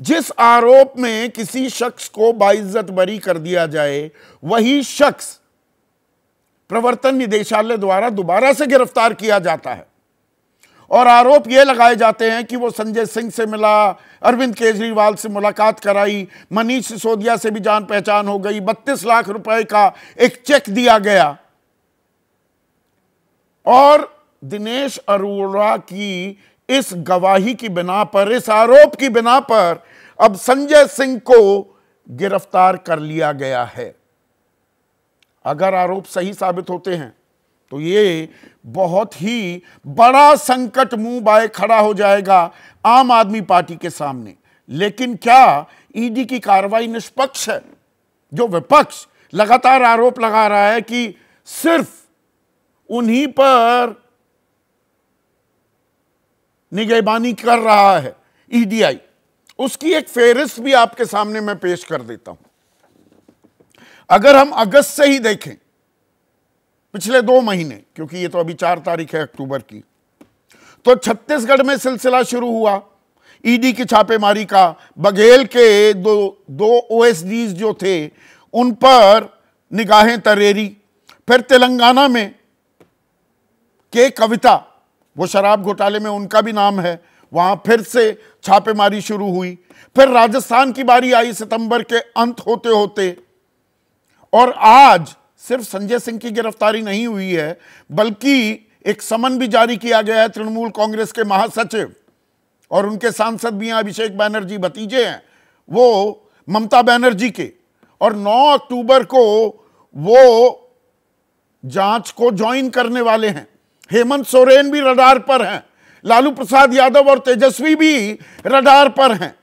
जिस आरोप में किसी शख्स को बाइज्जत बरी कर दिया जाए वही शख्स प्रवर्तन निदेशालय द्वारा दोबारा से गिरफ्तार किया जाता है और आरोप यह लगाए जाते हैं कि वो संजय सिंह से मिला अरविंद केजरीवाल से मुलाकात कराई मनीष सिसोदिया से भी जान पहचान हो गई बत्तीस लाख रुपए का एक चेक दिया गया और दिनेश अरोड़ा की इस गवाही की बिना पर इस आरोप की बिना पर अब संजय सिंह को गिरफ्तार कर लिया गया है अगर आरोप सही साबित होते हैं तो ये बहुत ही बड़ा संकट मुंह बाय खड़ा हो जाएगा आम आदमी पार्टी के सामने लेकिन क्या ईडी की कार्रवाई निष्पक्ष है जो विपक्ष लगातार आरोप लगा रहा है कि सिर्फ उन्हीं पर निगेबानी कर रहा है ईडीआई e उसकी एक फेरिस्त भी आपके सामने मैं पेश कर देता हूं अगर हम अगस्त से ही देखें पिछले दो महीने क्योंकि ये तो अभी चार तारीख है अक्टूबर की तो छत्तीसगढ़ में सिलसिला शुरू हुआ ईडी e की छापेमारी का बघेल के दो दो ओएसडीज जो थे उन पर निगाहें तरेरी फिर तेलंगाना में के कविता वो शराब घोटाले में उनका भी नाम है वहां फिर से छापेमारी शुरू हुई फिर राजस्थान की बारी आई सितंबर के अंत होते होते और आज सिर्फ संजय सिंह की गिरफ्तारी नहीं हुई है बल्कि एक समन भी जारी किया गया है तृणमूल कांग्रेस के महासचिव और उनके सांसद भी हैं अभिषेक बैनर्जी भतीजे हैं वो ममता बैनर्जी के और 9 अक्टूबर को वो जांच को ज्वाइन करने वाले हैं हेमंत सोरेन भी रडार पर हैं लालू प्रसाद यादव और तेजस्वी भी रडार पर हैं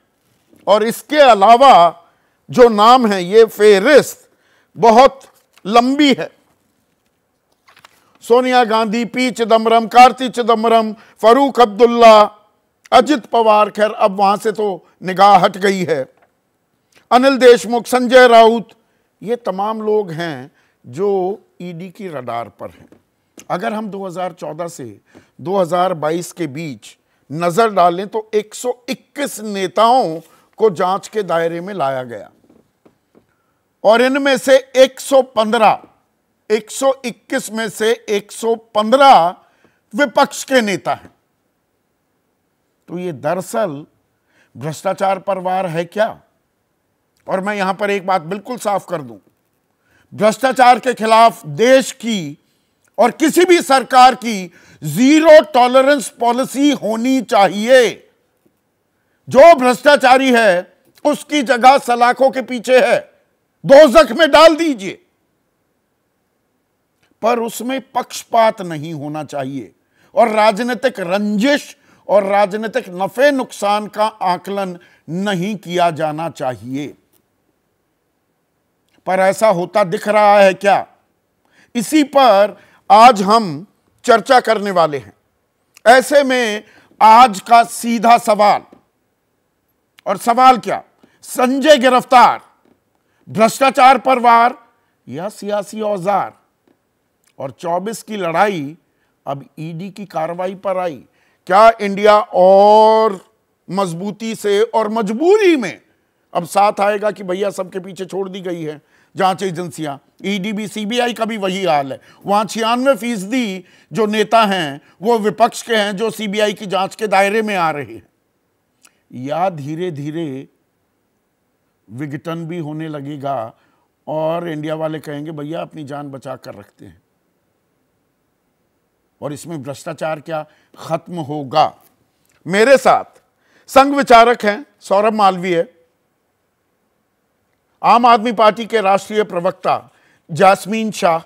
और इसके अलावा जो नाम है ये फेहरिस्त बहुत लंबी है सोनिया गांधी पी चिदम्बरम कार्ति चिदम्बरम फरूक अब्दुल्ला अजित पवार खैर अब वहां से तो निगाह हट गई है अनिल देशमुख संजय राउत ये तमाम लोग हैं जो ईडी e की रडार पर हैं अगर हम 2014 से 2022 के बीच नज़र डालें तो 121 नेताओं को जांच के दायरे में लाया गया और इनमें से 115 121 में से 115 विपक्ष के नेता हैं तो ये दरअसल भ्रष्टाचार परवार है क्या और मैं यहां पर एक बात बिल्कुल साफ कर दूं भ्रष्टाचार के खिलाफ देश की और किसी भी सरकार की जीरो टॉलरेंस पॉलिसी होनी चाहिए जो भ्रष्टाचारी है उसकी जगह सलाखों के पीछे है दोजख में डाल दीजिए पर उसमें पक्षपात नहीं होना चाहिए और राजनीतिक रंजिश और राजनीतिक नफे नुकसान का आकलन नहीं किया जाना चाहिए पर ऐसा होता दिख रहा है क्या इसी पर आज हम चर्चा करने वाले हैं ऐसे में आज का सीधा सवाल और सवाल क्या संजय गिरफ्तार भ्रष्टाचार पर वार या सियासी औजार और 24 की लड़ाई अब ईडी की कार्रवाई पर आई क्या इंडिया और मजबूती से और मजबूरी में अब साथ आएगा कि भैया सबके पीछे छोड़ दी गई है जांच एजेंसियां ईडीबी e सीबीआई का भी वही हाल है वहाँ छियानवे फीसदी जो नेता हैं वो विपक्ष के हैं जो सीबीआई की जांच के दायरे में आ रहे हैं या धीरे धीरे विघटन भी होने लगेगा और इंडिया वाले कहेंगे भैया अपनी जान बचा कर रखते हैं और इसमें भ्रष्टाचार क्या खत्म होगा मेरे साथ संघ विचारक हैं सौरभ मालवीय है आम आदमी पार्टी के राष्ट्रीय प्रवक्ता जासमीन शाह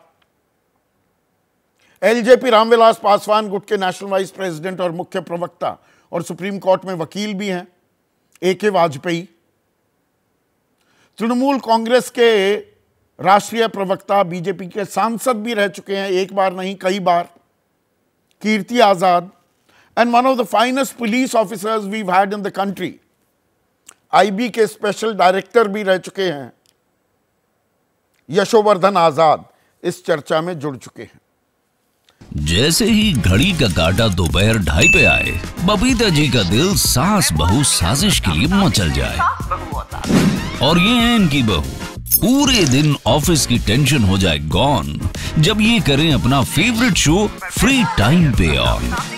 एलजेपी रामविलास पासवान गुट के नेशनल वाइस प्रेसिडेंट और मुख्य प्रवक्ता और सुप्रीम कोर्ट में वकील भी हैं ए के वाजपेयी तृणमूल कांग्रेस के राष्ट्रीय प्रवक्ता बीजेपी के सांसद भी रह चुके हैं एक बार नहीं कई बार Kirti Azad and one of the finest police officers we had in the country IB के स्पेशल डायरेक्टर भी रह चुके हैं यशोवर्धन आजाद इस चर्चा में जुड़ चुके हैं जैसे ही घड़ी का काटा दोपहर ढाई पे आए बबीता जी का दिल सास बहु साजिश के लिए मचल जाए और ये है इनकी बहू पूरे दिन ऑफिस की टेंशन हो जाए गॉन जब ये करें अपना फेवरेट शो फ्री टाइम पे ऑन